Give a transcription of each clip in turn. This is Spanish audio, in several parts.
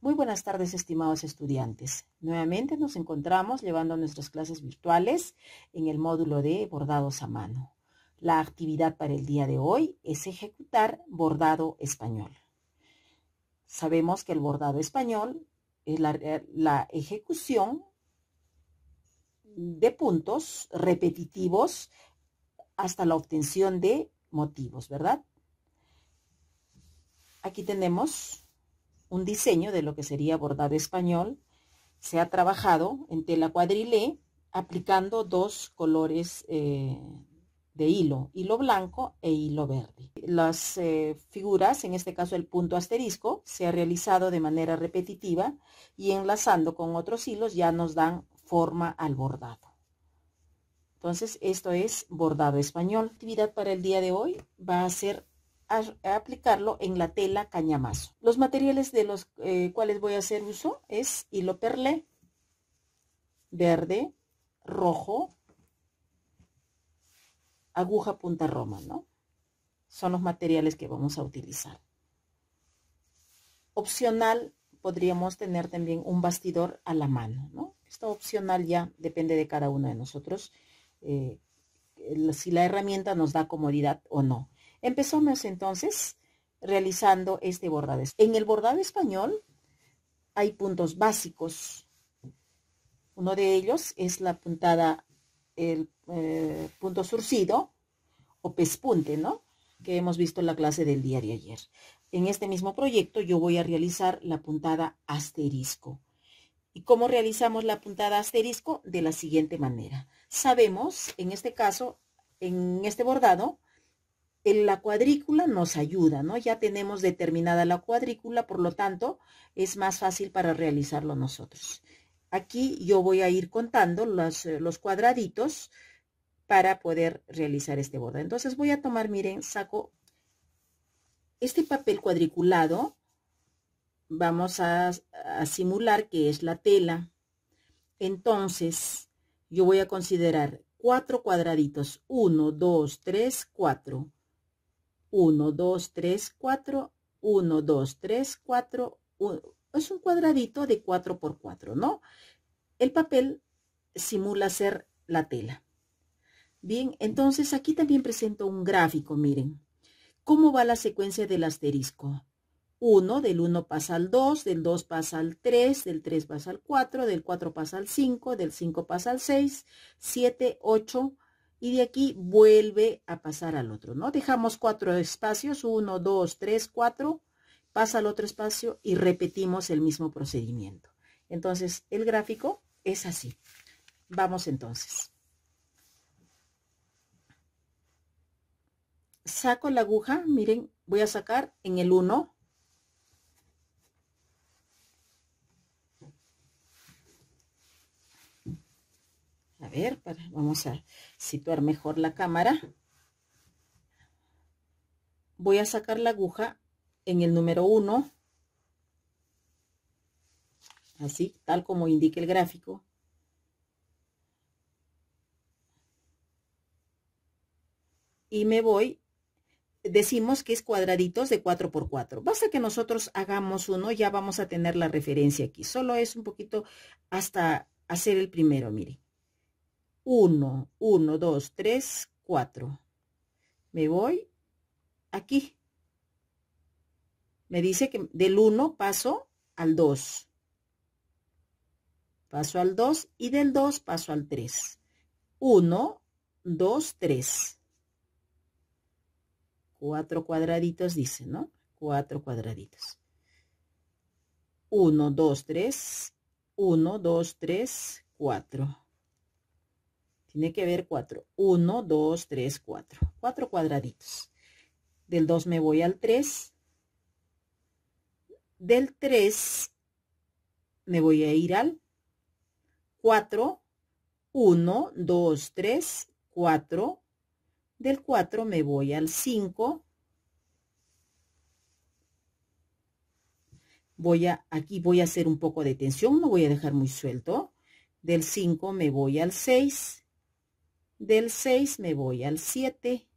Muy buenas tardes, estimados estudiantes. Nuevamente nos encontramos llevando nuestras clases virtuales en el módulo de bordados a mano. La actividad para el día de hoy es ejecutar bordado español. Sabemos que el bordado español es la, eh, ejecución de puntos repetitivos hasta la obtención de motivos, ¿verdad? Aquí tenemos un diseño de lo que sería bordado español. Se ha trabajado en tela cuadrilé aplicando dos colores eh, de hilo, hilo blanco e hilo verde. Las eh, figuras, en este caso el punto asterisco, se ha realizado de manera repetitiva y enlazando con otros hilos ya nos dan forma al bordado. Entonces, esto es bordado español. La actividad para el día de hoy va a ser aplicarlo en la tela cañamazo. Los materiales de los eh, cuales voy a hacer uso es hilo perlé, verde, rojo, aguja punta roma, ¿no? Son los materiales que vamos a utilizar. Opcional, podríamos tener también un bastidor a la mano, ¿no? Esto opcional ya depende de cada uno de nosotros, eh, si la herramienta nos da comodidad o no. Empezamos entonces realizando este bordado. En el bordado español hay puntos básicos. Uno de ellos es la puntada, el eh, punto surcido o pespunte, ¿no? Que hemos visto en la clase del día de ayer. En este mismo proyecto yo voy a realizar la puntada asterisco. ¿Y cómo realizamos la puntada asterisco? De la siguiente manera. Sabemos, en este caso, en este bordado, en la cuadrícula nos ayuda, ¿no? Ya tenemos determinada la cuadrícula, por lo tanto, es más fácil para realizarlo nosotros. Aquí yo voy a ir contando eh, los, cuadraditos para poder realizar este borde. Entonces voy a tomar, miren, saco este papel cuadriculado, vamos a, simular que es la tela. Entonces, yo voy a considerar cuatro cuadraditos, uno, dos, tres, cuatro. 1, 2, 3, 4, 1, 2, 3, 4, 1. Es un cuadradito de 4 por 4, ¿no? El papel simula ser la tela. Bien, entonces aquí también presento un gráfico, miren. ¿Cómo va la secuencia del asterisco? 1, del 1 pasa al 2, del 2 pasa al 3, del 3 pasa al 4, del 4 pasa al 5, del 5 pasa al 6, 7, 8, y de aquí vuelve a pasar al otro, ¿no? Dejamos cuatro espacios, uno, dos, tres, cuatro, pasa al otro espacio y repetimos el mismo procedimiento. Entonces, el gráfico es así. Vamos entonces. Saco la aguja, miren, voy a sacar en el 1, A ver, vamos a situar mejor la cámara. Voy a sacar la aguja en el número uno. Así, tal como indique el gráfico. Y me voy decimos que es cuadraditos de 4 por 4. Basta que nosotros hagamos uno, ya vamos a tener la referencia aquí. Solo es un poquito hasta hacer el primero, miren. 1, 1, 2, 3, 4. Me voy aquí. Me dice que del 1 paso al 2. Paso al 2 y del 2 paso al 3. 1, 2, 3. Cuatro cuadraditos dice, ¿no? Cuatro cuadraditos. 1, 2, 3. 1, 2, 3, 4. Tiene que ver 4, 1, 2, 3, 4, Cuatro cuadraditos. Del 2 me voy al 3. Del 3 me voy a ir al 4. 1, 2, 3, 4. Del 4 me voy al 5. Voy a, aquí voy a hacer un poco de tensión, no voy a dejar muy suelto. Del 5 me voy al 6. Del 6 me voy al 7,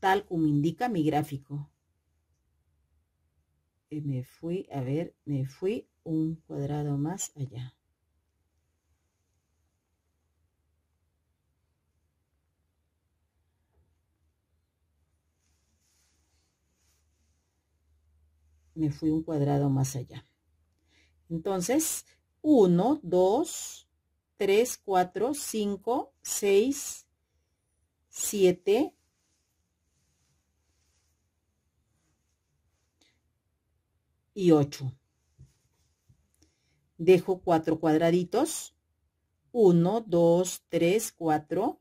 tal como indica mi gráfico. Eh, me fui, a ver, me fui un cuadrado más allá. Me fui un cuadrado más allá. Entonces, 1, 2, 3, 4, 5, 6, 7, y 8. Dejo 4 cuadraditos. 1, 2, 3, 4.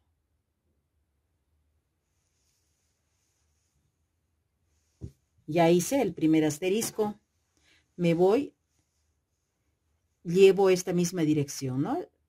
Ya hice el primer asterisco. Me voy, llevo esta misma dirección, ¿no?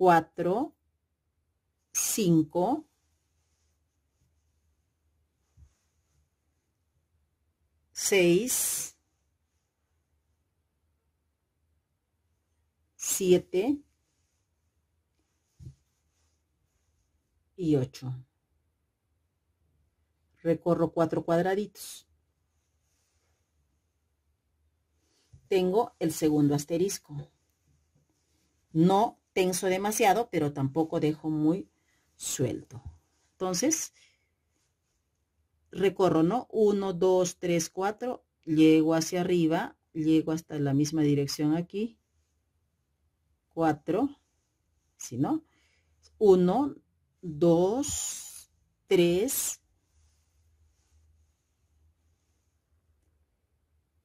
4, 5, 6, 7 y 8. Recorro cuatro cuadraditos. Tengo el segundo asterisco. No tenso demasiado, pero tampoco dejo muy suelto. Entonces, recorro, ¿no? 1, 2, 3, 4, llego hacia arriba, llego hasta la misma dirección aquí. 4, si no? 1, 2, 3,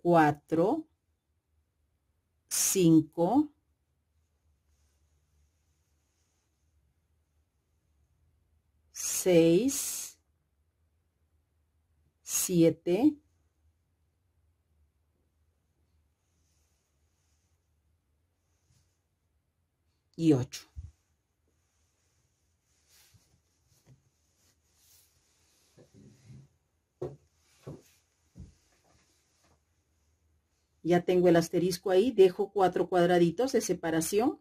4, 5, 6, 7, 8. Ya tengo el asterisco ahí, dejo cuatro cuadraditos de separación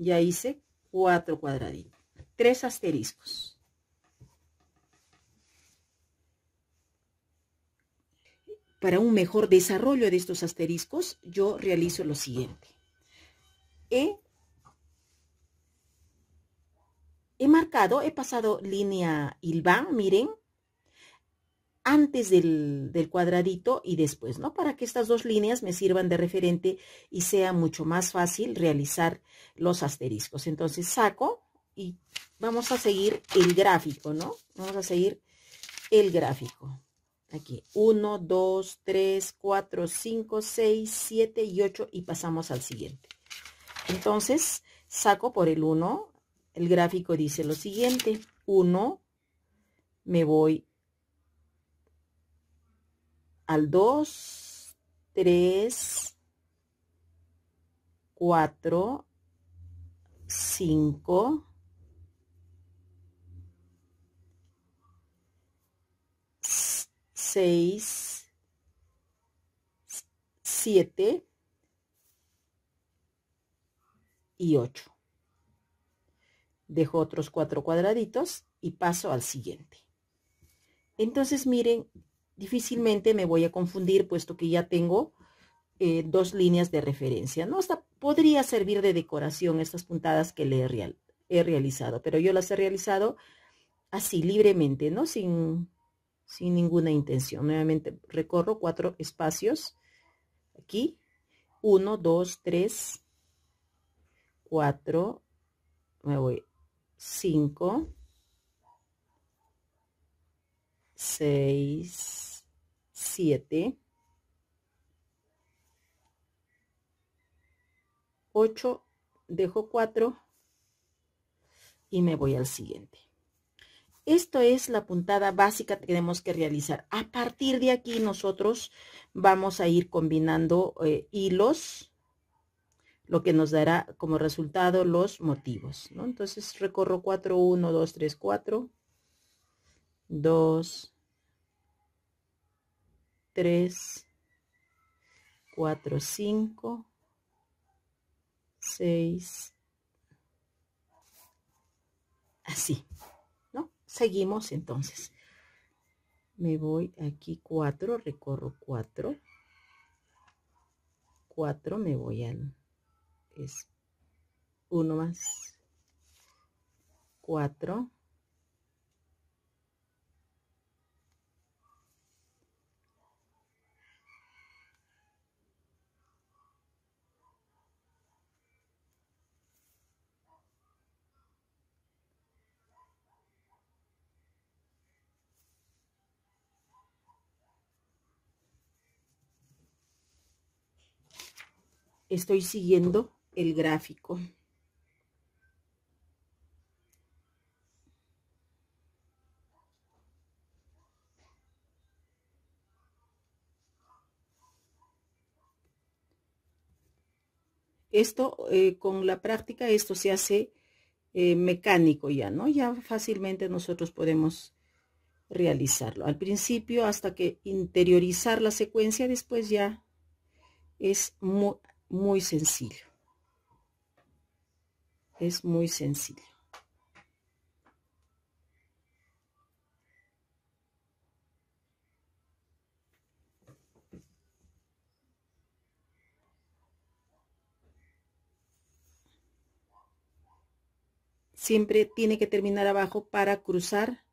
Ya hice cuatro cuadraditos. Tres asteriscos. Para un mejor desarrollo de estos asteriscos, yo realizo lo siguiente. He, marcado, he pasado línea hilván, miren, antes del, cuadradito y después, ¿no? Para que estas dos líneas me sirvan de referente y sea mucho más fácil realizar los asteriscos. Entonces saco y vamos a seguir el gráfico, ¿no? Vamos a seguir el gráfico. Aquí, 1, 2, 3, 4, 5, 6, 7 y 8 y pasamos al siguiente. Entonces, saco por el 1, el gráfico dice lo siguiente, 1, me voy al 2, 3, 4, 5, 6, 7 y 8. Dejo otros cuatro cuadraditos y paso al siguiente. Entonces miren difícilmente me voy a confundir puesto que ya tengo eh, dos líneas de referencia. ¿no? Hasta podría servir de decoración estas puntadas que le he, he realizado, pero yo las he realizado así, libremente, ¿no? Sin, sin ninguna intención. Nuevamente recorro cuatro espacios. Aquí, Uno, dos, tres, cuatro, me voy, 5, 6, 7, 8, dejo 4 y me voy al siguiente. Esto es la puntada básica que tenemos que realizar. A partir de aquí nosotros vamos a ir combinando eh, hilos, lo que nos dará como resultado los motivos. Entonces recorro 4, 1, 2, 3, 4, 2, 3, 4, 5, 6, así, ¿no? Seguimos entonces. Me voy aquí 4, recorro 4, 4, me voy al, es 1 más, 4, estoy siguiendo el gráfico. Esto, eh, con la práctica, esto se hace eh, mecánico ya, ¿no? Ya fácilmente nosotros podemos realizarlo. Al principio, hasta que interiorizar la secuencia, después ya es muy, muy sencillo. Es muy sencillo. Siempre tiene que terminar abajo para cruzar,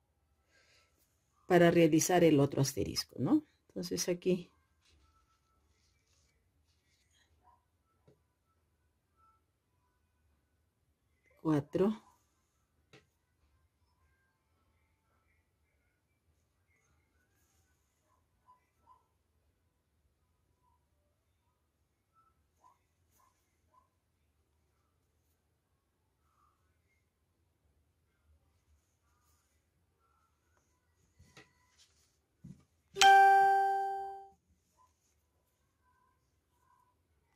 para realizar el otro asterisco, ¿no? Entonces aquí 4.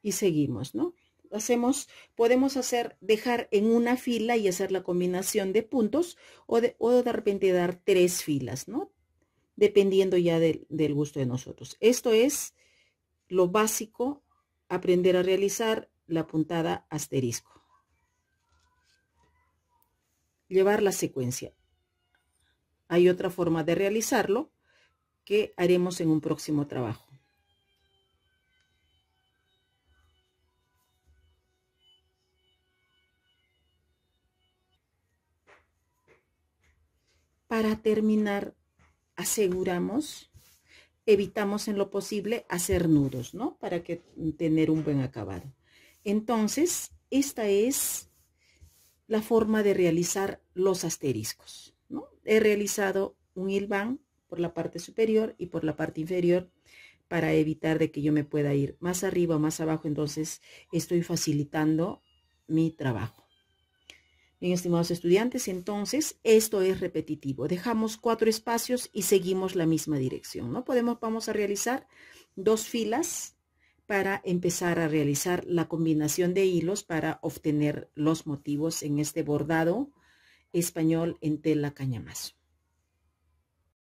y seguimos, ¿no? hacemos, podemos hacer, dejar en una fila y hacer la combinación de puntos o de, de repente dar tres filas, ¿no? Dependiendo ya del gusto de nosotros. Esto es lo básico, aprender a realizar la puntada asterisco. Llevar la secuencia. Hay otra forma de realizarlo que haremos en un próximo trabajo. Para terminar, aseguramos, evitamos en lo posible hacer nudos, ¿no? Para que mm, tener un buen acabado. Entonces, esta es la forma de realizar los asteriscos, ¿no? He realizado un hilván por la parte superior y por la parte inferior para evitar de que yo me pueda ir más arriba o más abajo, entonces estoy facilitando mi trabajo. Bien, estimados estudiantes, entonces esto es repetitivo. Dejamos cuatro espacios y seguimos la misma dirección, ¿no? Podemos, vamos a realizar dos filas para empezar a realizar la combinación de hilos para obtener los motivos en este bordado español en tela cañamazo.